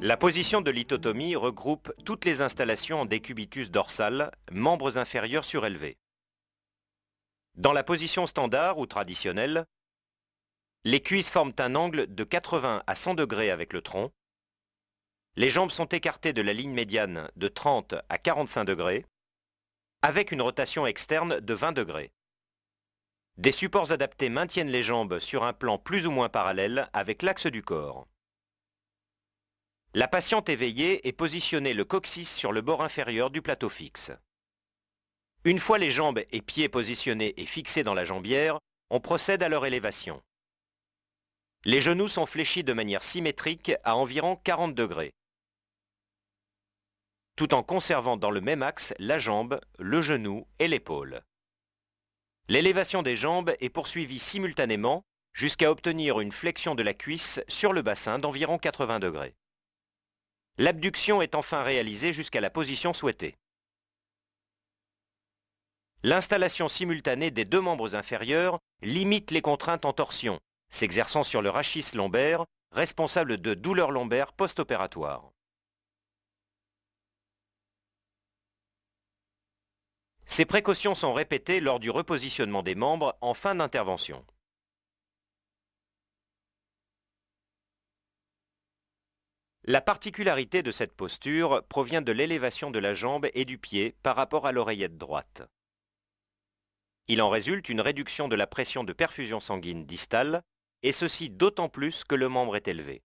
La position de lithotomie regroupe toutes les installations en décubitus dorsal, membres inférieurs surélevés. Dans la position standard ou traditionnelle, les cuisses forment un angle de 80 à 100 degrés avec le tronc, les jambes sont écartées de la ligne médiane de 30 à 45 degrés, avec une rotation externe de 20 degrés. Des supports adaptés maintiennent les jambes sur un plan plus ou moins parallèle avec l'axe du corps. La patiente éveillée est positionnée le coccyx sur le bord inférieur du plateau fixe. Une fois les jambes et pieds positionnés et fixés dans la jambière, on procède à leur élévation. Les genoux sont fléchis de manière symétrique à environ 40 degrés tout en conservant dans le même axe la jambe, le genou et l'épaule. L'élévation des jambes est poursuivie simultanément jusqu'à obtenir une flexion de la cuisse sur le bassin d'environ 80 degrés. L'abduction est enfin réalisée jusqu'à la position souhaitée. L'installation simultanée des deux membres inférieurs limite les contraintes en torsion, s'exerçant sur le rachis lombaire, responsable de douleurs lombaires post-opératoires. Ces précautions sont répétées lors du repositionnement des membres en fin d'intervention. La particularité de cette posture provient de l'élévation de la jambe et du pied par rapport à l'oreillette droite. Il en résulte une réduction de la pression de perfusion sanguine distale, et ceci d'autant plus que le membre est élevé.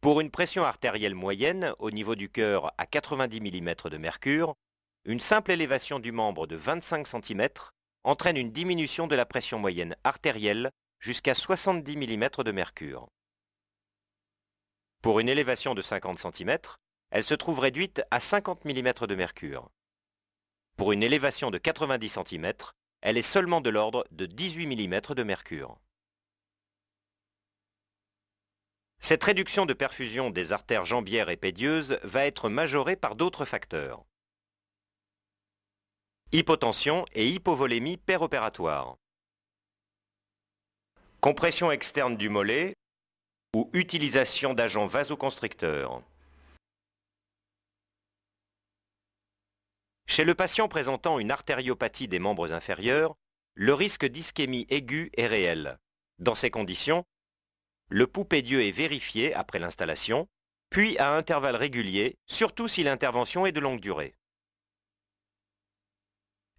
Pour une pression artérielle moyenne au niveau du cœur à 90 mm de mercure, une simple élévation du membre de 25 cm entraîne une diminution de la pression moyenne artérielle jusqu'à 70 mm de mercure. Pour une élévation de 50 cm, elle se trouve réduite à 50 mm de mercure. Pour une élévation de 90 cm, elle est seulement de l'ordre de 18 mm de mercure. Cette réduction de perfusion des artères jambières et pédieuses va être majorée par d'autres facteurs. Hypotension et hypovolémie péropératoire. Compression externe du mollet ou utilisation d'agents vasoconstricteurs. Chez le patient présentant une artériopathie des membres inférieurs, le risque d'ischémie aiguë est réel. Dans ces conditions, le poupée-dieu est vérifié après l'installation, puis à intervalles réguliers, surtout si l'intervention est de longue durée.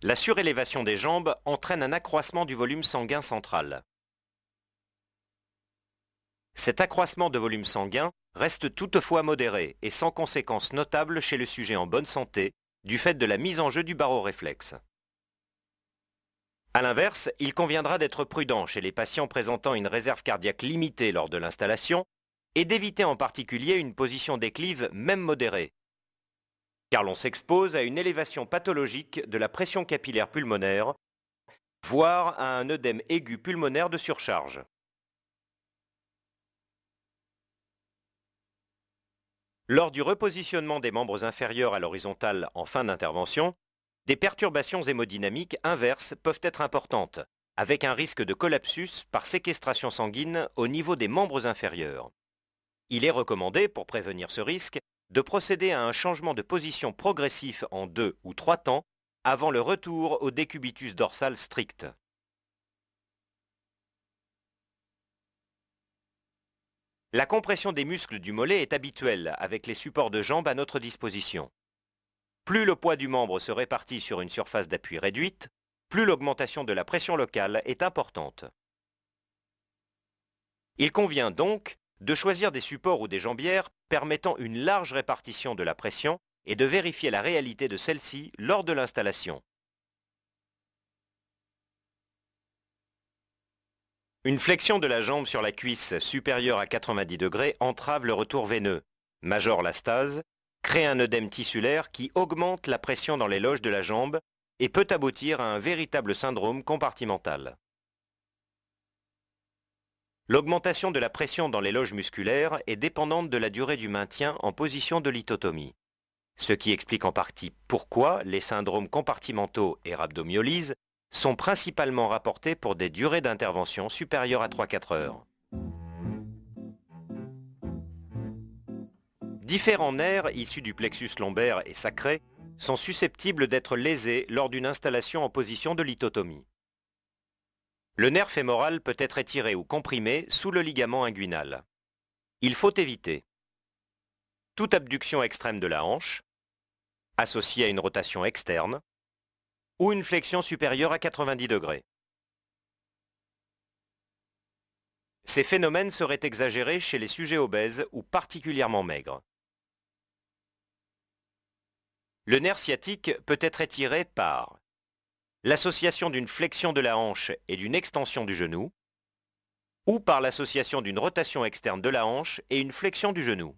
La surélévation des jambes entraîne un accroissement du volume sanguin central. Cet accroissement de volume sanguin reste toutefois modéré et sans conséquences notables chez le sujet en bonne santé du fait de la mise en jeu du baroréflexe. A l'inverse, il conviendra d'être prudent chez les patients présentant une réserve cardiaque limitée lors de l'installation et d'éviter en particulier une position déclive même modérée, car l'on s'expose à une élévation pathologique de la pression capillaire pulmonaire, voire à un œdème aigu pulmonaire de surcharge. Lors du repositionnement des membres inférieurs à l'horizontale en fin d'intervention, des perturbations hémodynamiques inverses peuvent être importantes, avec un risque de collapsus par séquestration sanguine au niveau des membres inférieurs. Il est recommandé, pour prévenir ce risque, de procéder à un changement de position progressif en deux ou trois temps avant le retour au décubitus dorsal strict. La compression des muscles du mollet est habituelle avec les supports de jambes à notre disposition. Plus le poids du membre se répartit sur une surface d'appui réduite, plus l'augmentation de la pression locale est importante. Il convient donc de choisir des supports ou des jambières permettant une large répartition de la pression et de vérifier la réalité de celle-ci lors de l'installation. Une flexion de la jambe sur la cuisse supérieure à 90 degrés entrave le retour veineux, majore la stase, crée un œdème tissulaire qui augmente la pression dans les loges de la jambe et peut aboutir à un véritable syndrome compartimental. L'augmentation de la pression dans les loges musculaires est dépendante de la durée du maintien en position de lithotomie. Ce qui explique en partie pourquoi les syndromes compartimentaux et rhabdomyolyse sont principalement rapportés pour des durées d'intervention supérieures à 3-4 heures. Différents nerfs issus du plexus lombaire et sacré sont susceptibles d'être lésés lors d'une installation en position de lithotomie. Le nerf fémoral peut être étiré ou comprimé sous le ligament inguinal. Il faut éviter toute abduction extrême de la hanche, associée à une rotation externe, ou une flexion supérieure à 90 degrés. Ces phénomènes seraient exagérés chez les sujets obèses ou particulièrement maigres. Le nerf sciatique peut être étiré par l'association d'une flexion de la hanche et d'une extension du genou, ou par l'association d'une rotation externe de la hanche et une flexion du genou.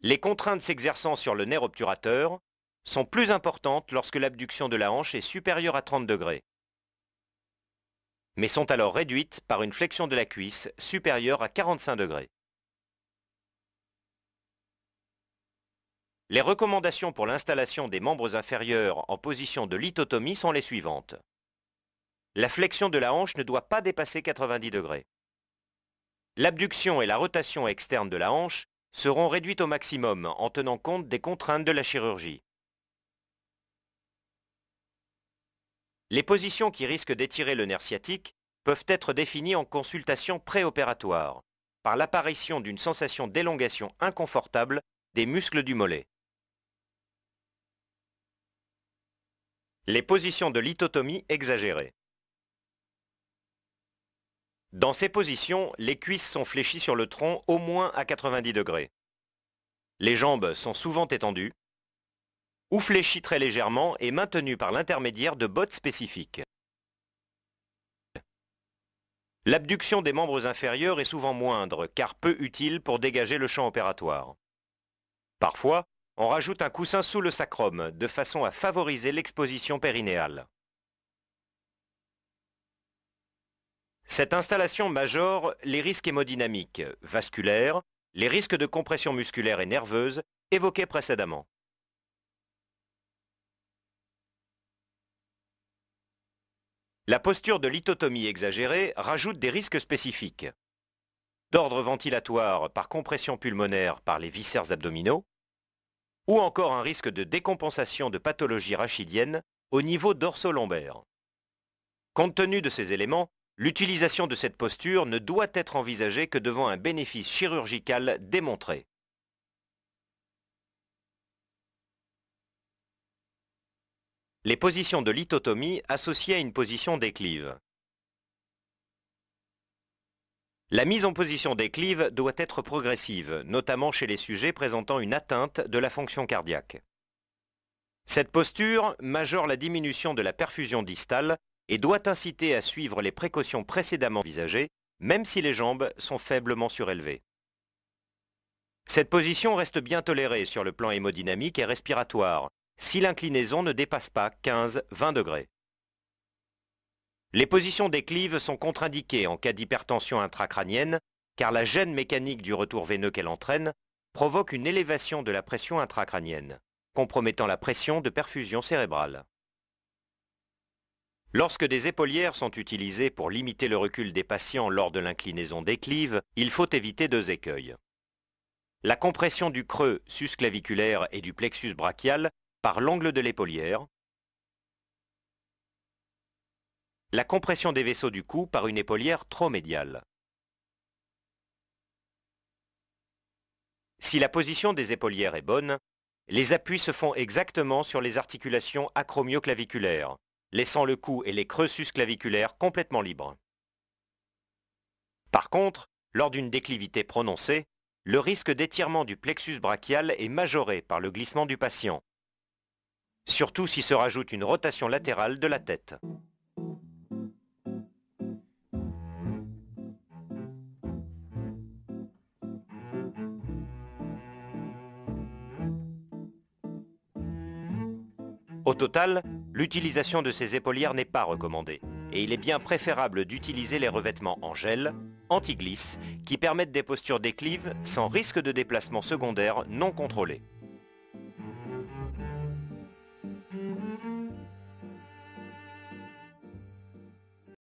Les contraintes s'exerçant sur le nerf obturateur sont plus importantes lorsque l'abduction de la hanche est supérieure à 30 degrés, mais sont alors réduites par une flexion de la cuisse supérieure à 45 degrés. Les recommandations pour l'installation des membres inférieurs en position de lithotomie sont les suivantes. La flexion de la hanche ne doit pas dépasser 90 degrés. L'abduction et la rotation externe de la hanche seront réduites au maximum en tenant compte des contraintes de la chirurgie. Les positions qui risquent d'étirer le nerf sciatique peuvent être définies en consultation préopératoire par l'apparition d'une sensation d'élongation inconfortable des muscles du mollet. Les positions de lithotomie exagérées. Dans ces positions, les cuisses sont fléchies sur le tronc au moins à 90 degrés. Les jambes sont souvent étendues ou fléchies très légèrement et maintenues par l'intermédiaire de bottes spécifiques. L'abduction des membres inférieurs est souvent moindre car peu utile pour dégager le champ opératoire. Parfois, on rajoute un coussin sous le sacrum, de façon à favoriser l'exposition périnéale. Cette installation majore les risques hémodynamiques, vasculaires, les risques de compression musculaire et nerveuse évoqués précédemment. La posture de lithotomie exagérée rajoute des risques spécifiques. D'ordre ventilatoire par compression pulmonaire par les viscères abdominaux, ou encore un risque de décompensation de pathologie rachidienne au niveau dorsolombaire. Compte tenu de ces éléments, l'utilisation de cette posture ne doit être envisagée que devant un bénéfice chirurgical démontré. Les positions de lithotomie associées à une position d'éclive. La mise en position des doit être progressive, notamment chez les sujets présentant une atteinte de la fonction cardiaque. Cette posture majore la diminution de la perfusion distale et doit inciter à suivre les précautions précédemment envisagées, même si les jambes sont faiblement surélevées. Cette position reste bien tolérée sur le plan hémodynamique et respiratoire, si l'inclinaison ne dépasse pas 15-20 degrés. Les positions d'éclive sont contre-indiquées en cas d'hypertension intracrânienne, car la gêne mécanique du retour veineux qu'elle entraîne provoque une élévation de la pression intracrânienne, compromettant la pression de perfusion cérébrale. Lorsque des épaulières sont utilisées pour limiter le recul des patients lors de l'inclinaison d'éclive, il faut éviter deux écueils. La compression du creux susclaviculaire et du plexus brachial par l'angle de l'épaulière, la compression des vaisseaux du cou par une épaulière trop médiale. Si la position des épaulières est bonne, les appuis se font exactement sur les articulations acromioclaviculaires, laissant le cou et les creusus claviculaires complètement libres. Par contre, lors d'une déclivité prononcée, le risque d'étirement du plexus brachial est majoré par le glissement du patient, surtout si se rajoute une rotation latérale de la tête. Au total, l'utilisation de ces épaulières n'est pas recommandée, et il est bien préférable d'utiliser les revêtements en gel, anti-glisse, qui permettent des postures déclives sans risque de déplacement secondaire non contrôlé.